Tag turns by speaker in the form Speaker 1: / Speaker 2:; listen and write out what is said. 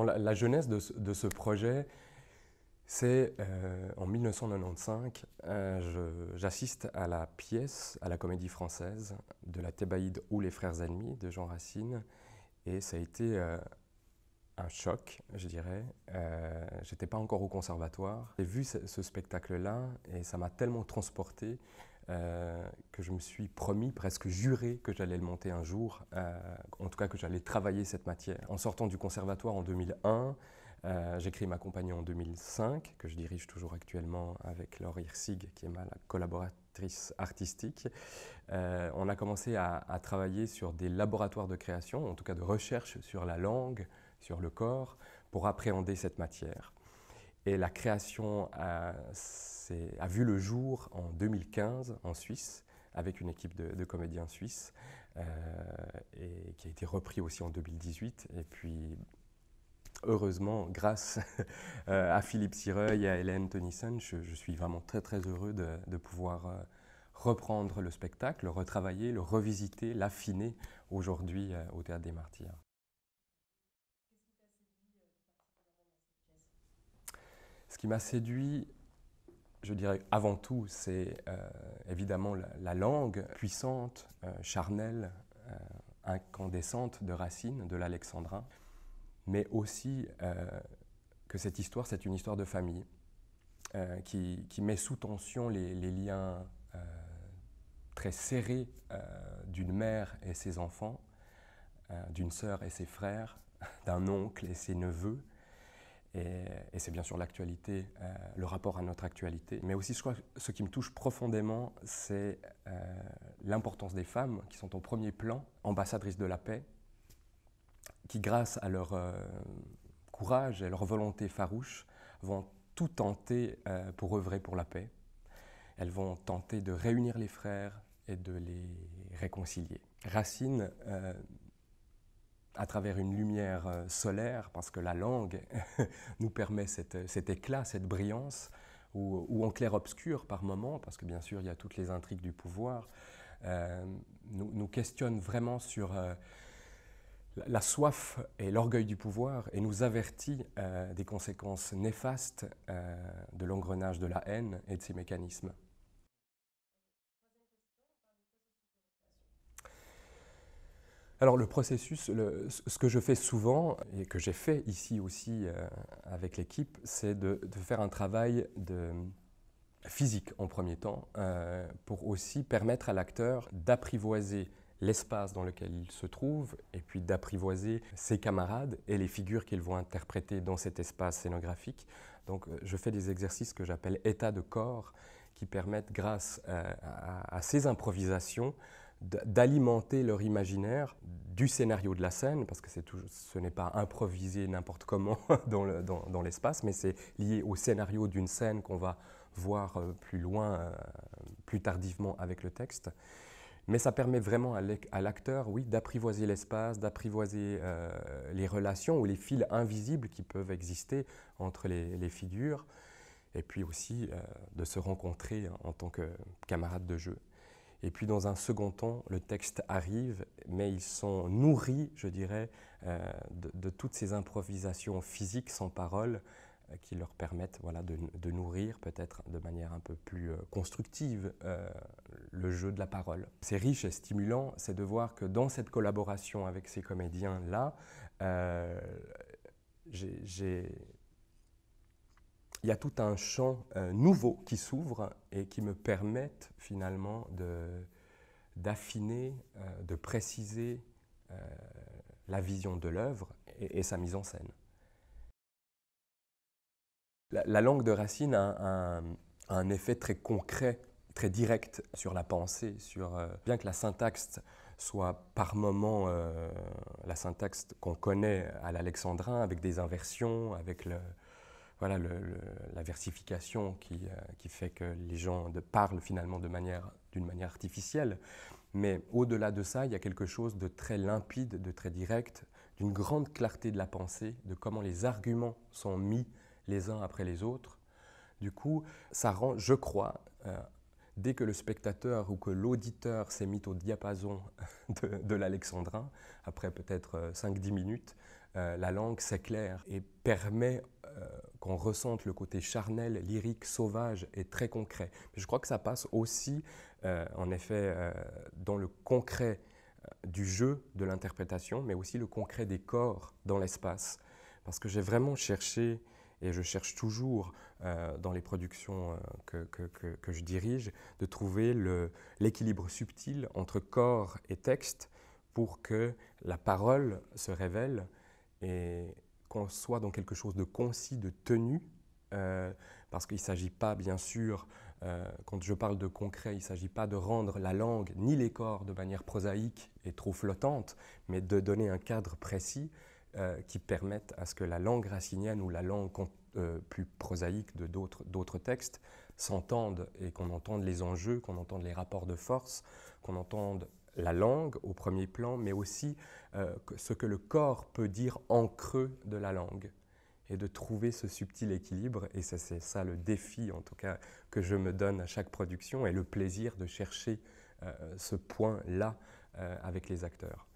Speaker 1: la, jeunesse de ce, projet, c'est euh, en 1995, euh, j'assiste à la pièce, à la comédie française de la Thébaïde ou les frères ennemis de Jean Racine. Et ça a été euh, un choc, je dirais. J'étais pas encore au conservatoire. J'ai vu ce spectacle-là et ça m'a tellement transporté euh, que je me suis promis, presque juré que j'allais le monter un jour, euh, en tout cas que j'allais travailler cette matière. En sortant du conservatoire en 2001, euh, j'écris j'ai créé ma compagnie en 2005, que je dirige toujours actuellement avec Laure Hirsig, qui est ma collaboratrice artistique. on a commencé à travailler sur des laboratoires de création, en tout cas de recherche sur la langue, sur le corps, pour appréhender cette matière. Et la création a, vu le jour en 2015 en Suisse, avec une équipe de, comédiens suisses, euh, et qui a été repris aussi en 2018. Et puis, heureusement, grâce euh, à Philippe Sireuil et à Hélène Tennyson, je, suis vraiment très très heureux de, de pouvoir euh, reprendre le spectacle, le retravailler, le revisiter, l'affiner aujourd'hui au Théâtre des Martyrs. qui m'a séduit, je dirais avant tout, c'est euh, évidemment la, langue puissante, euh, charnelle, euh, incandescente de Racine, de l'alexandrin, mais aussi que cette histoire, c'est une histoire de famille qui, met sous tension les, les liens très serrés d'une mère et ses enfants, d'une sœur et ses frères, d'un oncle et ses neveux, et, c'est bien sûr l'actualité, euh, le rapport à notre actualité. Mais aussi, je crois, ce qui me touche profondément, c'est euh, l'importance des femmes qui sont au premier plan, ambassadrices de la paix, qui, grâce à leur euh, courage et leur volonté farouche, vont tout tenter pour œuvrer pour la paix. Elles vont tenter de réunir les frères et de les réconcilier. Racine à travers une lumière euh, solaire, parce que la langue nous permet euh, cet éclat, cette brillance, ou, en clair-obscur par moment, parce que bien sûr il y a toutes les intrigues du pouvoir, euh, nous, questionne vraiment sur la soif et l'orgueil du pouvoir et nous avertit des conséquences néfastes de l'engrenage de la haine et de ses mécanismes. Alors le processus, ce que je fais souvent et que j'ai fait ici aussi euh, avec l'équipe, c'est de, faire un travail de physique en premier temps euh, pour aussi permettre à l'acteur d'apprivoiser l'espace dans lequel il se trouve et puis d'apprivoiser ses camarades et les figures qu'ils vont interpréter dans cet espace scénographique. Donc euh, je fais des exercices que j'appelle état de corps qui permettent grâce à ces improvisations d'alimenter leur imaginaire du scénario de la scène, parce que toujours, ce n'est pas improvisé n'importe comment dans, l'espace, dans, mais c'est lié au scénario d'une scène qu'on va voir euh, plus loin, euh, plus tardivement avec le texte. Mais ça permet vraiment à l'acteur, oui, d'apprivoiser l'espace, d'apprivoiser euh, les relations ou les fils invisibles qui peuvent exister entre les, figures, et puis aussi de se rencontrer en tant que camarade de jeu. Et puis dans un second temps, le texte arrive, mais ils sont nourris, je dirais, euh, de, toutes ces improvisations physiques sans parole euh, qui leur permettent voilà, de, nourrir peut-être de manière un peu plus euh, constructive le jeu de la parole. C'est riche et stimulant, c'est de voir que dans cette collaboration avec ces comédiens-là, j'ai il y a tout un champ euh, nouveau qui s'ouvre et qui me permettent finalement d'affiner, euh, de, préciser euh, la vision de l'œuvre et, sa mise en scène. La, langue de Racine a un, effet très concret, très direct sur la pensée, sur, bien que la syntaxe soit par moments la syntaxe qu'on connaît à l'alexandrin, avec des inversions, avec le, voilà, la versification euh, qui, fait que les gens parlent finalement d'une manière, artificielle. Mais au-delà de ça, il y a quelque chose de très limpide, de très direct, d'une grande clarté de la pensée, de comment les arguments sont mis les uns après les autres. Du coup, ça rend, je crois, euh, dès que le spectateur ou que l'auditeur s'est mis au diapason de, l'alexandrin, après peut-être 5-10 euh, minutes, euh, la langue s'éclaire et permet euh, qu'on ressente le côté charnel, lyrique, sauvage et très concret. je crois que ça passe aussi, en effet, dans le concret du jeu, de l'interprétation, mais aussi le concret des corps dans l'espace. Parce que j'ai vraiment cherché et je cherche toujours, euh, dans les productions euh, que, je dirige, de trouver l'équilibre subtil entre corps et texte pour que la parole se révèle et qu'on soit dans quelque chose de concis, de tenu, euh, parce qu'il ne s'agit pas, bien sûr, quand je parle de concret, il ne s'agit pas de rendre la langue ni les corps de manière prosaïque et trop flottante, mais de donner un cadre précis euh, qui permettent à ce que la langue racinienne ou la langue euh, plus prosaïque de d'autres textes s'entendent et qu'on entende les enjeux, qu'on entende les rapports de force, qu'on entende la langue au premier plan, mais aussi euh, ce que le corps peut dire en creux de la langue et de trouver ce subtil équilibre. Et c'est ça le défi, en tout cas, que je me donne à chaque production et le plaisir de chercher ce point-là avec les acteurs.